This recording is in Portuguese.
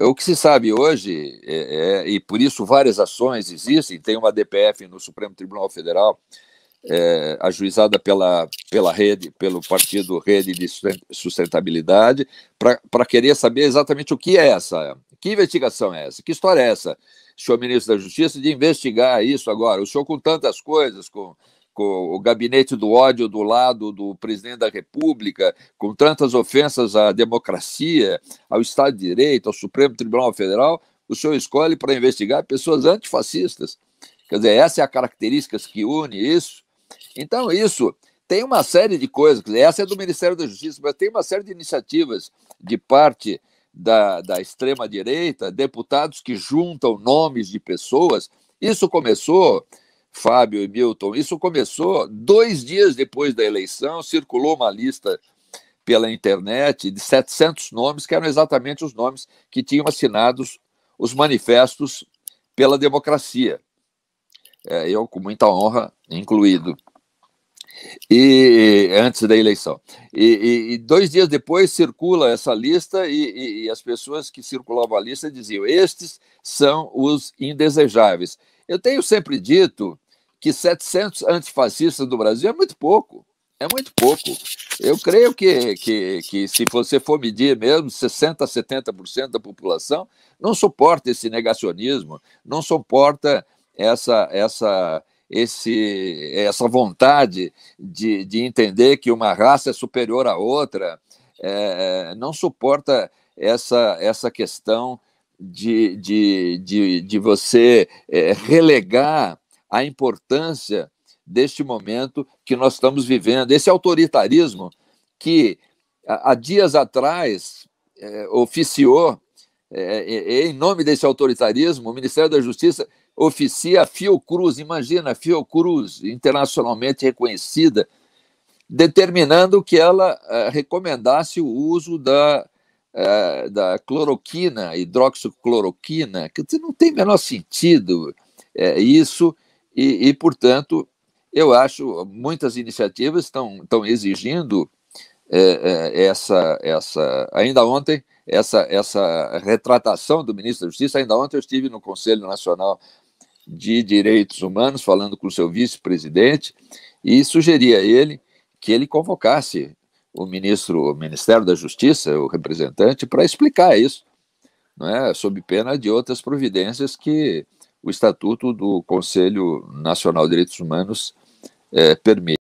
O que se sabe hoje, é, é, e por isso várias ações existem, tem uma DPF no Supremo Tribunal Federal, é, ajuizada pela, pela rede, pelo partido Rede de Sustentabilidade, para querer saber exatamente o que é essa, que investigação é essa, que história é essa, senhor ministro da Justiça, de investigar isso agora. O senhor, com tantas coisas, com o gabinete do ódio do lado do presidente da República, com tantas ofensas à democracia, ao Estado de Direito, ao Supremo Tribunal Federal, o senhor escolhe para investigar pessoas antifascistas. Quer dizer, essa é a característica que une isso. Então, isso tem uma série de coisas, dizer, essa é do Ministério da Justiça, mas tem uma série de iniciativas de parte da, da extrema-direita, deputados que juntam nomes de pessoas. Isso começou Fábio e Milton. Isso começou dois dias depois da eleição, circulou uma lista pela internet de 700 nomes, que eram exatamente os nomes que tinham assinados os manifestos pela democracia. É, eu, com muita honra, incluído. E antes da eleição. E, e dois dias depois circula essa lista, e, e, e as pessoas que circulavam a lista diziam: estes são os indesejáveis. Eu tenho sempre dito que 700 antifascistas do Brasil é muito pouco. É muito pouco. Eu creio que, que, que se você for medir mesmo, 60%, 70% da população não suporta esse negacionismo, não suporta essa, essa, esse, essa vontade de, de entender que uma raça é superior à outra, é, não suporta essa, essa questão de, de, de, de você é, relegar a importância deste momento que nós estamos vivendo, esse autoritarismo que há dias atrás é, oficiou, é, é, em nome desse autoritarismo, o Ministério da Justiça oficia a Fiocruz, imagina, a Fiocruz, internacionalmente reconhecida, determinando que ela recomendasse o uso da, da cloroquina, hidroxicloroquina, que não tem o menor sentido isso e, e, portanto, eu acho muitas iniciativas estão, estão exigindo é, é, essa, essa. Ainda ontem, essa, essa retratação do ministro da Justiça, ainda ontem eu estive no Conselho Nacional de Direitos Humanos, falando com o seu vice-presidente, e sugeri a ele que ele convocasse o ministro, o Ministério da Justiça, o representante, para explicar isso, não é? sob pena de outras providências que o Estatuto do Conselho Nacional de Direitos Humanos é, permite.